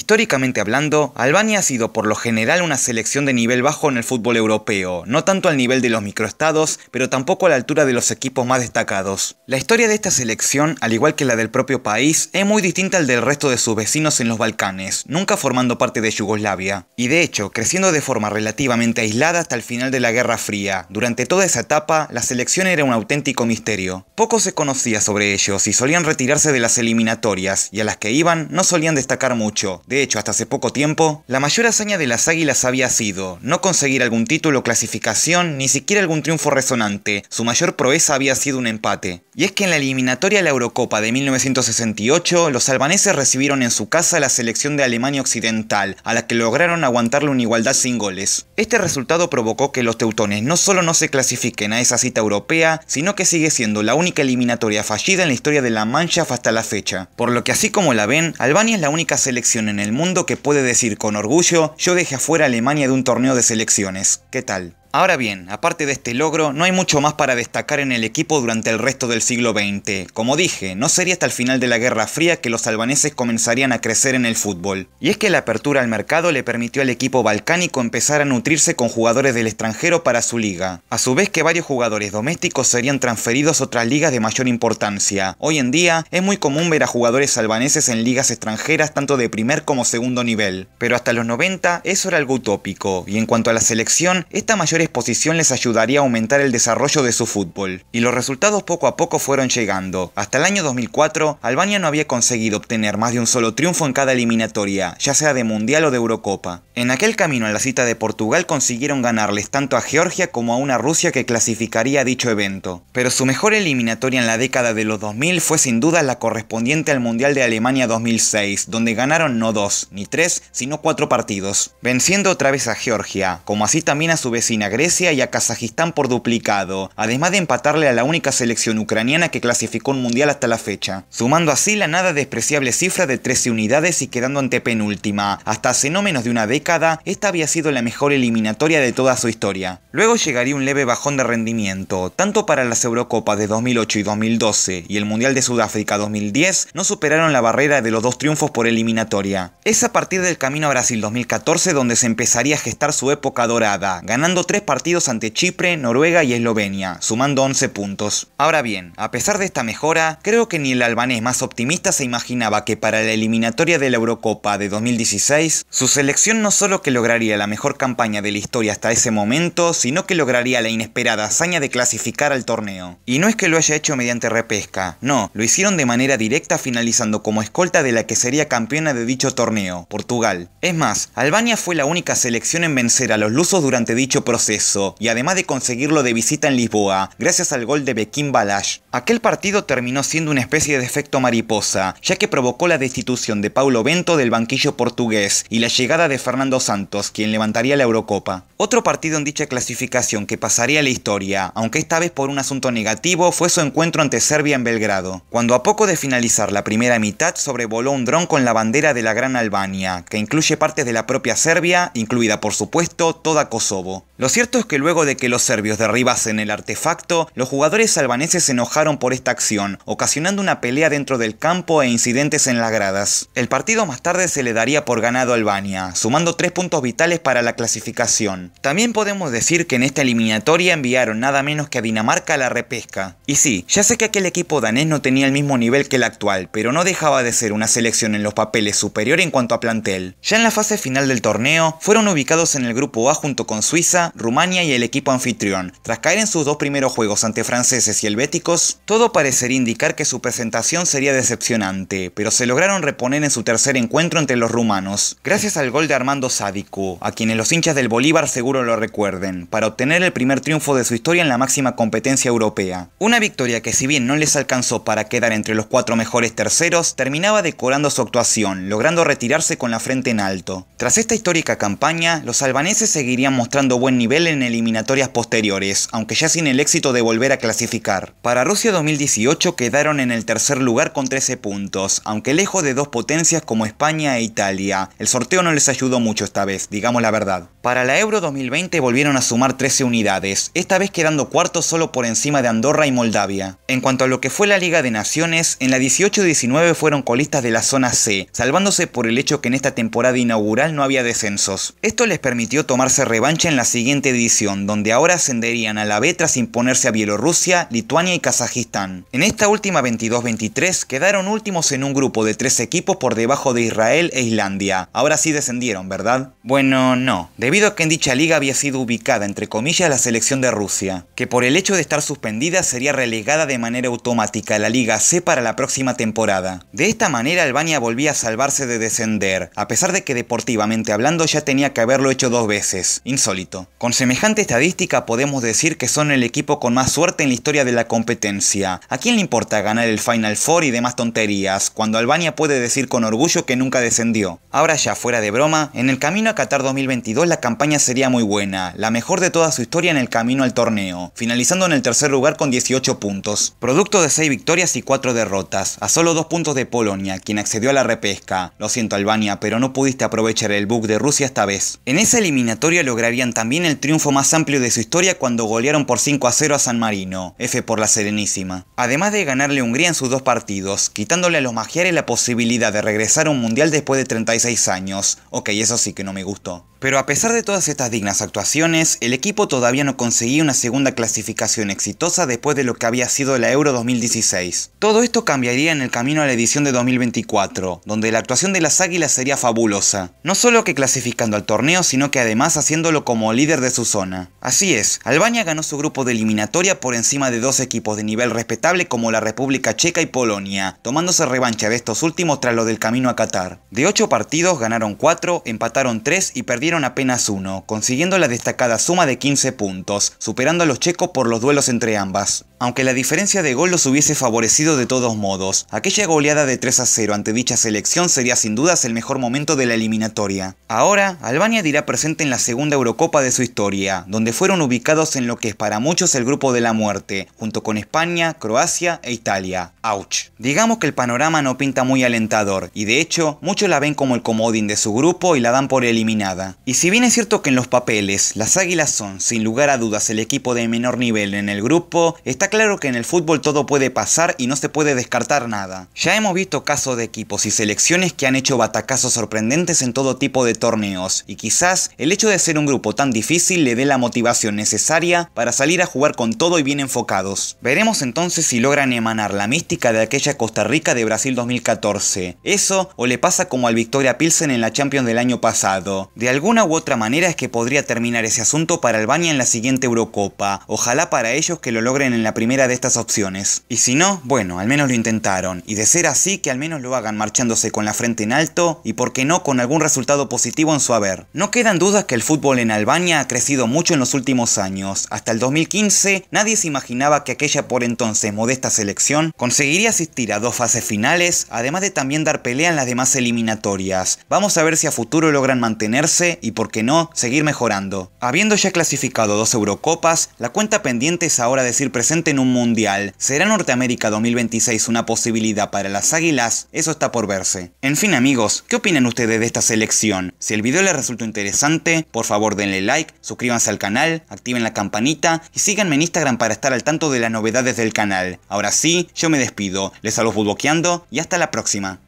Históricamente hablando, Albania ha sido por lo general una selección de nivel bajo en el fútbol europeo, no tanto al nivel de los microestados, pero tampoco a la altura de los equipos más destacados. La historia de esta selección, al igual que la del propio país, es muy distinta al del resto de sus vecinos en los Balcanes, nunca formando parte de Yugoslavia, y de hecho creciendo de forma relativamente aislada hasta el final de la Guerra Fría. Durante toda esa etapa, la selección era un auténtico misterio. Poco se conocía sobre ellos y solían retirarse de las eliminatorias, y a las que iban no solían destacar mucho de hecho, hasta hace poco tiempo, la mayor hazaña de las Águilas había sido no conseguir algún título, o clasificación, ni siquiera algún triunfo resonante. Su mayor proeza había sido un empate. Y es que en la eliminatoria a la Eurocopa de 1968, los albaneses recibieron en su casa a la selección de Alemania Occidental, a la que lograron aguantarle una igualdad sin goles. Este resultado provocó que los teutones no solo no se clasifiquen a esa cita europea, sino que sigue siendo la única eliminatoria fallida en la historia de la Mancha hasta la fecha. Por lo que así como la ven, Albania es la única selección en el mundo que puede decir con orgullo, yo dejé afuera Alemania de un torneo de selecciones. ¿Qué tal? Ahora bien, aparte de este logro, no hay mucho más para destacar en el equipo durante el resto del siglo XX. Como dije, no sería hasta el final de la Guerra Fría que los albaneses comenzarían a crecer en el fútbol. Y es que la apertura al mercado le permitió al equipo balcánico empezar a nutrirse con jugadores del extranjero para su liga. A su vez que varios jugadores domésticos serían transferidos a otras ligas de mayor importancia. Hoy en día, es muy común ver a jugadores albaneses en ligas extranjeras tanto de primer como segundo nivel. Pero hasta los 90 eso era algo utópico, y en cuanto a la selección, esta mayor exposición les ayudaría a aumentar el desarrollo de su fútbol. Y los resultados poco a poco fueron llegando. Hasta el año 2004, Albania no había conseguido obtener más de un solo triunfo en cada eliminatoria, ya sea de Mundial o de Eurocopa. En aquel camino a la cita de Portugal consiguieron ganarles tanto a Georgia como a una Rusia que clasificaría dicho evento. Pero su mejor eliminatoria en la década de los 2000 fue sin duda la correspondiente al Mundial de Alemania 2006, donde ganaron no dos, ni tres, sino cuatro partidos, venciendo otra vez a Georgia, como así también a su vecina Grecia y a Kazajistán por duplicado, además de empatarle a la única selección ucraniana que clasificó un mundial hasta la fecha, sumando así la nada despreciable cifra de 13 unidades y quedando ante penúltima, Hasta hace no menos de una década, esta había sido la mejor eliminatoria de toda su historia. Luego llegaría un leve bajón de rendimiento, tanto para las Eurocopas de 2008 y 2012 y el Mundial de Sudáfrica 2010 no superaron la barrera de los dos triunfos por eliminatoria. Es a partir del camino a Brasil 2014 donde se empezaría a gestar su época dorada, ganando tres partidos ante Chipre, Noruega y Eslovenia, sumando 11 puntos. Ahora bien, a pesar de esta mejora, creo que ni el albanés más optimista se imaginaba que para la eliminatoria de la Eurocopa de 2016, su selección no solo que lograría la mejor campaña de la historia hasta ese momento, sino que lograría la inesperada hazaña de clasificar al torneo. Y no es que lo haya hecho mediante repesca, no, lo hicieron de manera directa finalizando como escolta de la que sería campeona de dicho torneo, Portugal. Es más, Albania fue la única selección en vencer a los lusos durante dicho proceso y además de conseguirlo de visita en Lisboa, gracias al gol de Bekim Balash. Aquel partido terminó siendo una especie de efecto mariposa, ya que provocó la destitución de Paulo Bento del banquillo portugués y la llegada de Fernando Santos, quien levantaría la Eurocopa. Otro partido en dicha clasificación que pasaría a la historia, aunque esta vez por un asunto negativo, fue su encuentro ante Serbia en Belgrado, cuando a poco de finalizar la primera mitad sobrevoló un dron con la bandera de la Gran Albania, que incluye partes de la propia Serbia, incluida por supuesto toda Kosovo cierto es que luego de que los serbios derribasen el artefacto, los jugadores albaneses se enojaron por esta acción, ocasionando una pelea dentro del campo e incidentes en las gradas. El partido más tarde se le daría por ganado a Albania, sumando tres puntos vitales para la clasificación. También podemos decir que en esta eliminatoria enviaron nada menos que a Dinamarca a la repesca. Y sí, ya sé que aquel equipo danés no tenía el mismo nivel que el actual, pero no dejaba de ser una selección en los papeles superior en cuanto a plantel. Ya en la fase final del torneo, fueron ubicados en el grupo A junto con Suiza, Rumania y el equipo anfitrión. Tras caer en sus dos primeros juegos ante franceses y helvéticos, todo parecería indicar que su presentación sería decepcionante, pero se lograron reponer en su tercer encuentro entre los rumanos, gracias al gol de Armando Sadiku, a quienes los hinchas del Bolívar seguro lo recuerden, para obtener el primer triunfo de su historia en la máxima competencia europea. Una victoria que si bien no les alcanzó para quedar entre los cuatro mejores terceros, terminaba decorando su actuación, logrando retirarse con la frente en alto. Tras esta histórica campaña, los albaneses seguirían mostrando buen nivel en eliminatorias posteriores, aunque ya sin el éxito de volver a clasificar. Para Rusia 2018 quedaron en el tercer lugar con 13 puntos, aunque lejos de dos potencias como España e Italia. El sorteo no les ayudó mucho esta vez, digamos la verdad. Para la Euro 2020 volvieron a sumar 13 unidades, esta vez quedando cuarto solo por encima de Andorra y Moldavia. En cuanto a lo que fue la Liga de Naciones, en la 18-19 fueron colistas de la zona C, salvándose por el hecho que en esta temporada inaugural no había descensos. Esto les permitió tomarse revancha en la siguiente edición, donde ahora ascenderían a la B tras imponerse a Bielorrusia, Lituania y Kazajistán. En esta última 22-23 quedaron últimos en un grupo de tres equipos por debajo de Israel e Islandia. Ahora sí descendieron, ¿verdad? Bueno, no, debido a que en dicha liga había sido ubicada entre comillas la selección de Rusia, que por el hecho de estar suspendida sería relegada de manera automática a la Liga C para la próxima temporada. De esta manera Albania volvía a salvarse de descender, a pesar de que deportivamente hablando ya tenía que haberlo hecho dos veces. Insólito. Con semejante estadística podemos decir que son el equipo con más suerte en la historia de la competencia. ¿A quién le importa ganar el Final Four y demás tonterías, cuando Albania puede decir con orgullo que nunca descendió? Ahora ya fuera de broma, en el camino a Qatar 2022 la campaña sería muy buena, la mejor de toda su historia en el camino al torneo, finalizando en el tercer lugar con 18 puntos, producto de 6 victorias y 4 derrotas, a solo 2 puntos de Polonia, quien accedió a la repesca. Lo siento Albania, pero no pudiste aprovechar el bug de Rusia esta vez. En esa eliminatoria lograrían también el triunfo más amplio de su historia cuando golearon por 5 a 0 a San Marino, F por la Serenísima. Además de ganarle a Hungría en sus dos partidos, quitándole a los magiares la posibilidad de regresar a un mundial después de 36 años. Ok, eso sí que no me gustó. Pero a pesar de todas estas dignas actuaciones, el equipo todavía no conseguía una segunda clasificación exitosa después de lo que había sido la Euro 2016. Todo esto cambiaría en el camino a la edición de 2024, donde la actuación de las Águilas sería fabulosa. No solo que clasificando al torneo, sino que además haciéndolo como líder de su zona. Así es, Albania ganó su grupo de eliminatoria por encima de dos equipos de nivel respetable como la República Checa y Polonia, tomándose revancha de estos últimos tras lo del camino a Qatar. De ocho partidos ganaron cuatro, empataron tres y perdieron apenas uno, consiguiendo la destacada suma de 15 puntos, superando a los checos por los duelos entre ambas. Aunque la diferencia de gol los hubiese favorecido de todos modos, aquella goleada de 3 a 0 ante dicha selección sería sin dudas el mejor momento de la eliminatoria. Ahora, Albania dirá presente en la segunda Eurocopa de su historia donde fueron ubicados en lo que es para muchos el grupo de la muerte, junto con España, Croacia e Italia. Ouch. Digamos que el panorama no pinta muy alentador, y de hecho, muchos la ven como el comodín de su grupo y la dan por eliminada. Y si bien es cierto que en los papeles, las águilas son, sin lugar a dudas, el equipo de menor nivel en el grupo, está claro que en el fútbol todo puede pasar y no se puede descartar nada. Ya hemos visto casos de equipos y selecciones que han hecho batacazos sorprendentes en todo tipo de torneos, y quizás el hecho de ser un grupo tan difícil le dé la motivación necesaria para salir a jugar con todo y bien enfocados. Veremos entonces si logran emanar la mística de aquella Costa Rica de Brasil 2014. Eso o le pasa como al Victoria Pilsen en la Champions del año pasado. De alguna u otra manera es que podría terminar ese asunto para Albania en la siguiente Eurocopa. Ojalá para ellos que lo logren en la primera de estas opciones. Y si no, bueno, al menos lo intentaron. Y de ser así, que al menos lo hagan marchándose con la frente en alto y por qué no con algún resultado positivo en su haber. No quedan dudas que el fútbol en Albania ha crecido sido mucho en los últimos años. Hasta el 2015, nadie se imaginaba que aquella por entonces modesta selección conseguiría asistir a dos fases finales, además de también dar pelea en las demás eliminatorias. Vamos a ver si a futuro logran mantenerse y, por qué no, seguir mejorando. Habiendo ya clasificado dos Eurocopas, la cuenta pendiente es ahora decir presente en un Mundial. ¿Será Norteamérica 2026 una posibilidad para las Águilas? Eso está por verse. En fin amigos, ¿qué opinan ustedes de esta selección? Si el video les resultó interesante, por favor denle like, Suscríbanse al canal, activen la campanita y síganme en Instagram para estar al tanto de las novedades del canal. Ahora sí, yo me despido. Les saludo bulboqueando y hasta la próxima.